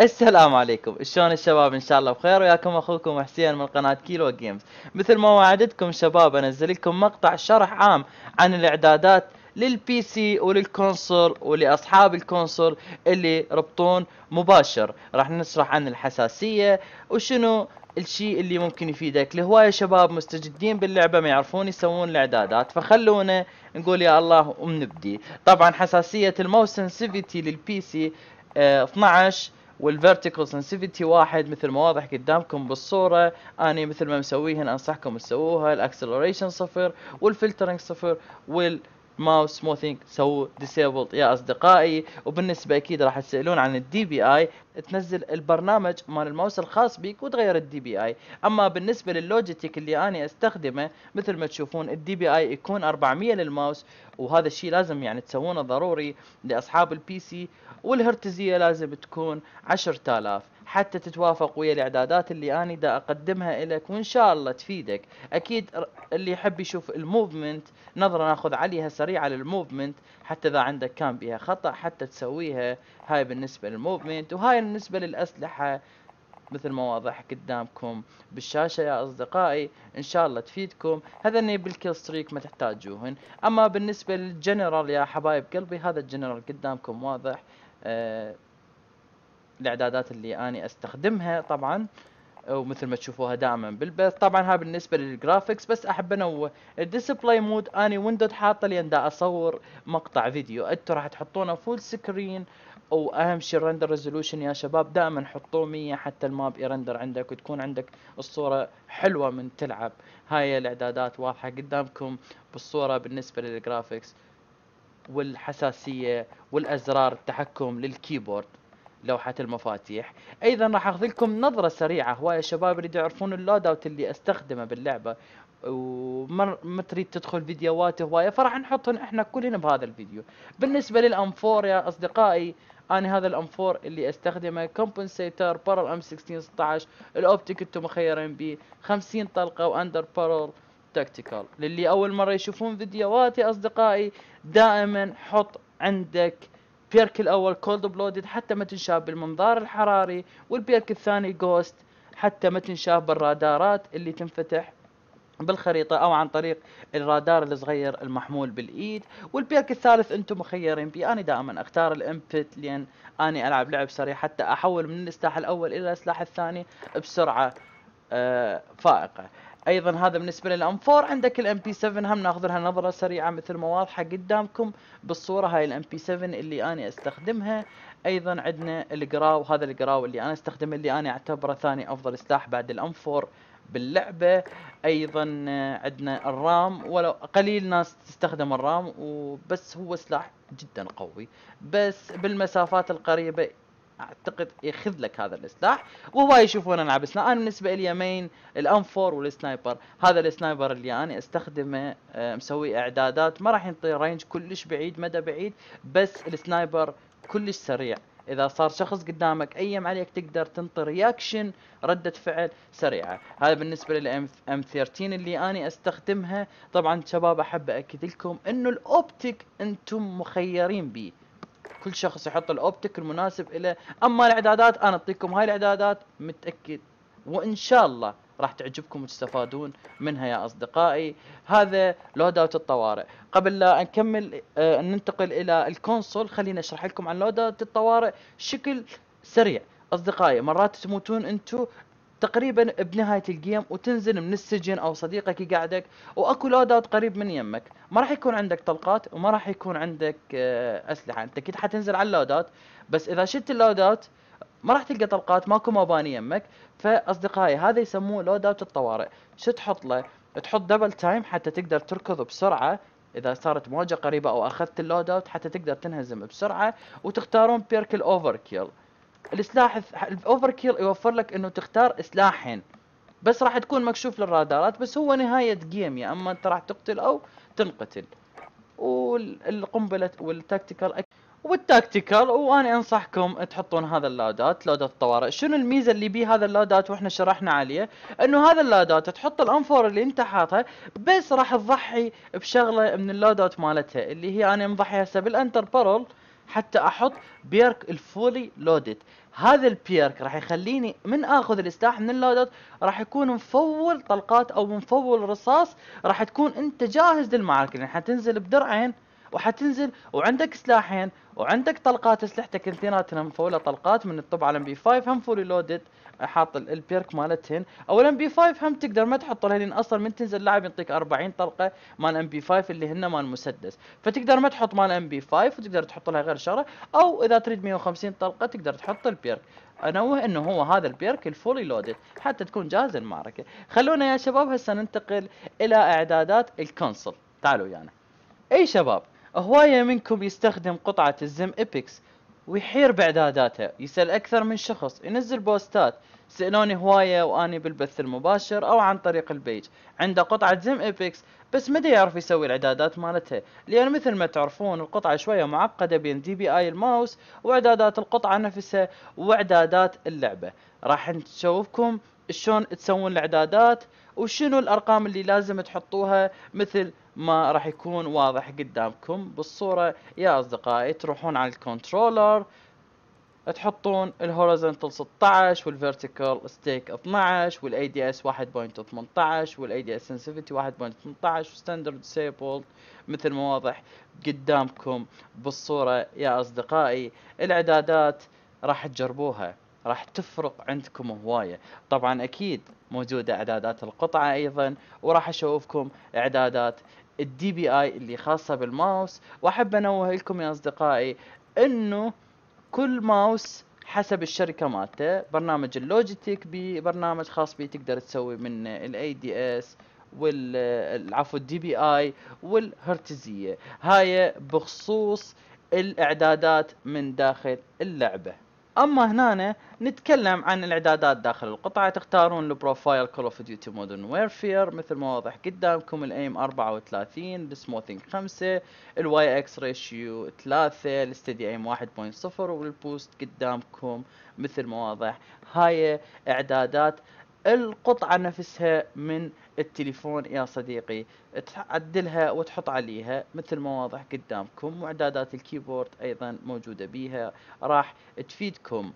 السلام عليكم شلون الشباب ان شاء الله بخير وياكم اخوكم حسين من قناة كيلو جيمز مثل ما وعدتكم شباب انزل لكم مقطع شرح عام عن الاعدادات للبي سي وللكونسول ولاصحاب الكونسول اللي ربطون مباشر راح نشرح عن الحساسية وشنو الشيء اللي ممكن يفيدك لهواية شباب مستجدين باللعبة ما يعرفون يسوون الاعدادات فخلونا نقول يا الله ونبدي طبعا حساسية الموسنسيفيتي للبي سي اه 12 والفيرتيكال سنسيفيتي واحد مثل ما واضح قدامكم بالصورة اني مثل ما مسويهن انصحكم تسووها الاكسلريشن صفر والفلترنج صفر وال ماوس سموثينج سووا ديسيبلد يا اصدقائي وبالنسبه اكيد راح تسالون عن الدي بي اي تنزل البرنامج مال الماوس الخاص بيك وتغير الدي بي اي اما بالنسبه لللوجيتك اللي انا استخدمه مثل ما تشوفون الدي بي اي يكون 400 للماوس وهذا الشيء لازم يعني تسوونه ضروري لاصحاب البي سي والهرتزيه لازم تكون 10000 حتى تتوافق ويا الاعدادات اللي انا دا اقدمها لك وان شاء الله تفيدك اكيد اللي يحب يشوف الموفمنت نظره ناخذ عليها سريعه للموفمنت حتى اذا عندك كان بها خطا حتى تسويها هاي بالنسبة للموفمنت وهاي بالنسبة للأسلحة مثل ما واضح قدامكم بالشاشة يا أصدقائي إن شاء الله تفيدكم هذني بالكيل ستريك ما تحتاجوهن أما بالنسبة للجنرال يا حبايب قلبي هذا الجنرال قدامكم واضح آه الإعدادات اللي أنا أستخدمها طبعا ومثل ما تشوفوها دائما بالبث طبعا هاي بالنسبه للجرافيكس بس احب انوه الديسبلاي مود اني ويندوز حاطه لان دا اصور مقطع فيديو انتم راح تحطونه فول سكرين واهم شيء الرندر ريزولوشن يا شباب دائما حطوه 100 حتى الماب يرندر عندك وتكون عندك الصوره حلوه من تلعب هاي الاعدادات واضحه قدامكم بالصوره بالنسبه للجرافيكس والحساسيه والازرار التحكم للكيبورد لوحة المفاتيح ايضا راح اخذ لكم نظرة سريعة هواية شباب يريدوا يعرفون اللود اوت اللي استخدمه باللعبة وما تريد تدخل فيديوهات هواية فراح نحطهم احنا كلنا بهذا الفيديو بالنسبة للانفور يا اصدقائي انا هذا الانفور اللي استخدمه كومبنسيتر بارل ام 16 16 الاوبتيك انتم مخيرين به 50 طلقه واندر بارل تكتيكال للي اول مره يشوفون فيديوهاتي اصدقائي دائما حط عندك بيرك الاول كولد بلودد حتى ما تنشاف بالمنظار الحراري والبيرك الثاني جوست حتى ما تنشاف بالرادارات اللي تنفتح بالخريطة أو عن طريق الرادار الصغير المحمول بالإيد والبيرك الثالث أنتم مخيرين بيه أنا دائما أختار الإمبت لأن أنا ألعب لعب سريع حتى أحول من السلاح الأول إلى السلاح الثاني بسرعة آه، فائقة ايضا هذا بالنسبه للام 4 عندك الام بي 7 هم ناخذ لها نظره سريعه مثل ما واضحه قدامكم بالصوره هاي الام بي 7 اللي انا استخدمها ايضا عندنا القراو هذا القراو اللي انا استخدمه اللي انا اعتبره ثاني افضل سلاح بعد الام 4 باللعبه ايضا آه، عندنا الرام ولو قليل ناس تستخدم الرام وبس هو سلاح جدا قوي بس بالمسافات القريبه اعتقد ياخذ لك هذا السلاح وهو يشوفون العب سنا انا بالنسبه لي مين الام والسنايبر هذا السنايبر اللي انا استخدمه آه، مسوي اعدادات ما راح ينطي رينج كلش بعيد مدى بعيد بس السنايبر كلش سريع اذا صار شخص قدامك ايم عليك تقدر تنطي رياكشن ردة فعل سريعة هذا بالنسبة للام 13 اللي انا استخدمها طبعا شباب احب اكد لكم انه الاوبتيك انتم مخيرين به كل شخص يحط الاوبتيك المناسب له اما الاعدادات انا اعطيكم هاي الاعدادات متأكد وان شاء الله راح تعجبكم وتستفادون منها يا اصدقائي هذا لود اوت الطوارئ قبل لا نكمل آه ننتقل الى الكونسول خليني اشرح لكم عن لود اوت الطوارئ بشكل سريع اصدقائي مرات تموتون انتم تقريبا بنهايه الجيم وتنزل من السجن او صديقك يقعدك واكو لود اوت قريب من يمك ما راح يكون عندك طلقات وما راح يكون عندك آه، اسلحه انت اكيد حتنزل على اللود اوت بس اذا شلت اللود اوت ما راح تلقى طلقات ماكو مباني يمك فاصدقائي هذا يسموه لود اوت الطوارئ شو تحط له تحط دبل تايم حتى تقدر تركض بسرعه اذا صارت موجه قريبه او اخذت اللود اوت حتى تقدر تنهزم بسرعه وتختارون بيرك الاوفر كيل السلاح الاوفر كيل يوفر لك انه تختار سلاحين بس راح تكون مكشوف للرادارات بس هو نهايه جيم يا اما انت راح تقتل او تنقتل والقنبله والتكتيكال والتكتيكال وانا انصحكم تحطون هذا اللادات لودات الطوارئ شنو الميزه اللي بيه هذا اللادات واحنا شرحنا عليه انه هذا اللادات تحط الانفور اللي انت حاطها بس راح تضحي بشغله من اللادات مالتها اللي هي انا مضحي هسه بالانتر بارول حتى احط بيرك الفولي لودد هذا البيرك راح يخليني من اخذ السلاح من اللودات راح يكون مفول طلقات او مفول رصاص راح تكون انت جاهز للمعركه يعني حتنزل بدرعين وحتنزل وعندك سلاحين وعندك طلقات اسلحتك اثنيناتهم مفوله طلقات من الطب على الام بي 5 هم فولي لودد حاط البيرك مالتهن او الام بي 5 هم تقدر ما تحط لها لان اصلا من تنزل لاعب يعطيك 40 طلقه مال ام بي 5 اللي هن مال مسدس فتقدر ما تحط مال ام بي 5 وتقدر تحط لها غير شره او اذا تريد 150 طلقه تقدر تحط البيرك انوه انه هو هذا البيرك الفولي لودد حتى تكون جاهز المعركه خلونا يا شباب هسه ننتقل الى اعدادات الكونسل تعالوا ويانا يعني. اي شباب هواية منكم يستخدم قطعة الزم ايبكس ويحير باعداداته يسأل اكثر من شخص ينزل بوستات سألوني هواية واني بالبث المباشر او عن طريق البيج عنده قطعة زم ايبكس بس مدى يعرف يسوي الاعدادات مالتها لان مثل ما تعرفون القطعة شوية معقدة بين دي بي اي الماوس واعدادات القطعة نفسها واعدادات اللعبة راح نشوفكم شلون تسوون الاعدادات وشنو الارقام اللي لازم تحطوها مثل ما راح يكون واضح قدامكم بالصورة يا اصدقائي تروحون على الكنترولر تحطون الهوريزونتال 16 والفيرتيكال ستيك 12 والاي دي اس 1.18 والاي دي اس سنسيفيتي 1.18 وستاندرد سيبل مثل ما واضح قدامكم بالصورة يا اصدقائي الاعدادات راح تجربوها راح تفرق عندكم هوايه طبعا اكيد موجوده اعدادات القطعه ايضا وراح اشوفكم اعدادات الدي بي اي اللي خاصه بالماوس واحب انوه لكم يا اصدقائي انه كل ماوس حسب الشركه مالته برنامج اللوجيتك ببرنامج خاص بي تقدر تسوي منه الاي دي اس والعفو الدي بي اي والهرتزيه هاي بخصوص الاعدادات من داخل اللعبه اما هنا نتكلم عن الاعدادات داخل القطعه تختارون البروفايل كول اوف ديوتي مودرن ويرفير مثل ما واضح قدامكم الايم 34 السموثينج 5 الواي اكس ريشيو 3 الاستدي ايم 1.0 والبوست قدامكم مثل ما واضح هاي اعدادات القطعه نفسها من التليفون يا صديقي تعدلها وتحط عليها مثل ما واضح قدامكم معدادات الكيبورد ايضا موجودة بيها راح تفيدكم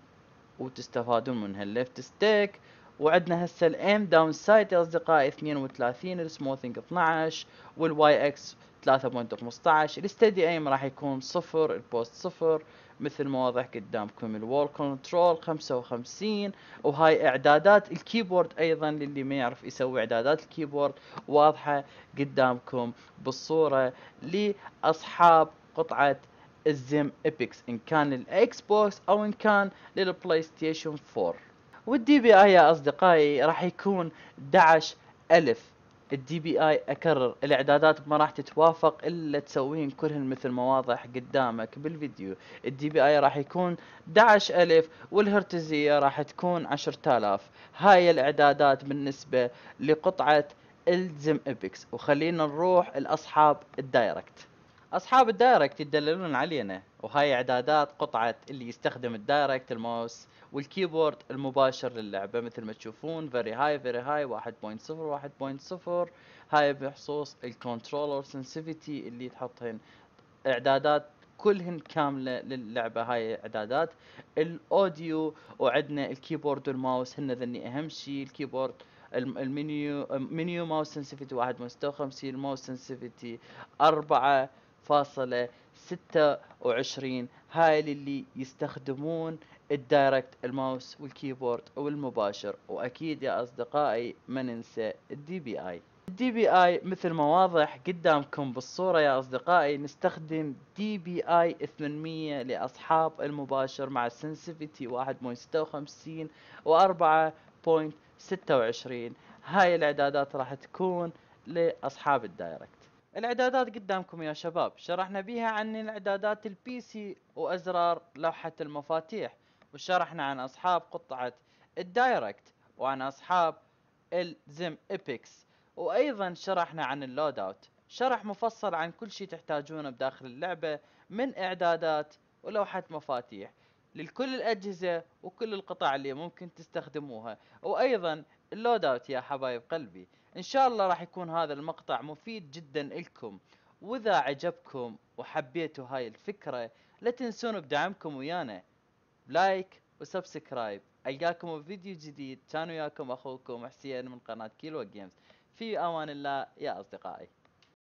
وتستفادون من هالليفت ستيك وعندنا هسه الام داون سايد يا اصدقائي 32 السموثنج 12 والواي اكس 3.15 الستدي ايم راح يكون صفر البوست صفر مثل ما واضح قدامكم الوول كنترول 55 وهاي اعدادات الكيبورد ايضا للي ما يعرف يسوي اعدادات الكيبورد واضحة قدامكم بالصورة لاصحاب قطعة الزم ابيكس ان كان للاكس بوكس او ان كان للبلاي ستيشن 4 والدي بي اي يا اصدقائي راح يكون 11 الف الدي بي اي اكرر الاعدادات ما راح تتوافق الا تسوين كلهن مثل ما واضح قدامك بالفيديو الدي بي اي راح يكون 11000 والهرتزية راح تكون 10000 هاي الاعدادات بالنسبة لقطعة الزم ابيكس وخلينا نروح لاصحاب الدايركت اصحاب الدايركت يدللون علينا وهاي اعدادات قطعه اللي يستخدم الدايركت الماوس والكيبورد المباشر للعبه مثل ما تشوفون فيري هاي فيري هاي 1.0 1.0 هاي بخصوص الكنترولر سنسيفيتي اللي تحطهن اعدادات كلهن كامله للعبه هاي اعدادات الاوديو وعندنا الكيبورد والماوس هن ذني اهم شيء الكيبورد المنيو منيو ماوس سنسيفيتي واحد مستوى خمسين الماوس سنسيفيتي أربعة فاصلة ستة وعشرين هاي للي يستخدمون الدايركت الماوس والكيبورد والمباشر واكيد يا اصدقائي ما ننسى الدي بي اي الدي بي اي مثل ما واضح قدامكم بالصورة يا اصدقائي نستخدم دي بي اي 800 لاصحاب المباشر مع سنسيفيتي 1.56 و4.26 هاي الاعدادات راح تكون لاصحاب الدايركت الاعدادات قدامكم يا شباب شرحنا بيها عن الاعدادات البي سي وازرار لوحة المفاتيح وشرحنا عن اصحاب قطعة الدايركت وعن اصحاب الزم ايبكس وايضا شرحنا عن اللود اوت شرح مفصل عن كل شيء تحتاجونه بداخل اللعبة من اعدادات ولوحة مفاتيح لكل الأجهزة وكل القطع اللي ممكن تستخدموها وأيضا اللود أوت يا حبايب قلبي ان شاء الله راح يكون هذا المقطع مفيد جدا لكم واذا عجبكم وحبيتوا هاي الفكرة لا تنسون بدعمكم ويانا لايك وسبسكرايب القاكم بفيديو جديد كان وياكم اخوكم حسين من قناة كيلو جيمز في امان الله يا اصدقائي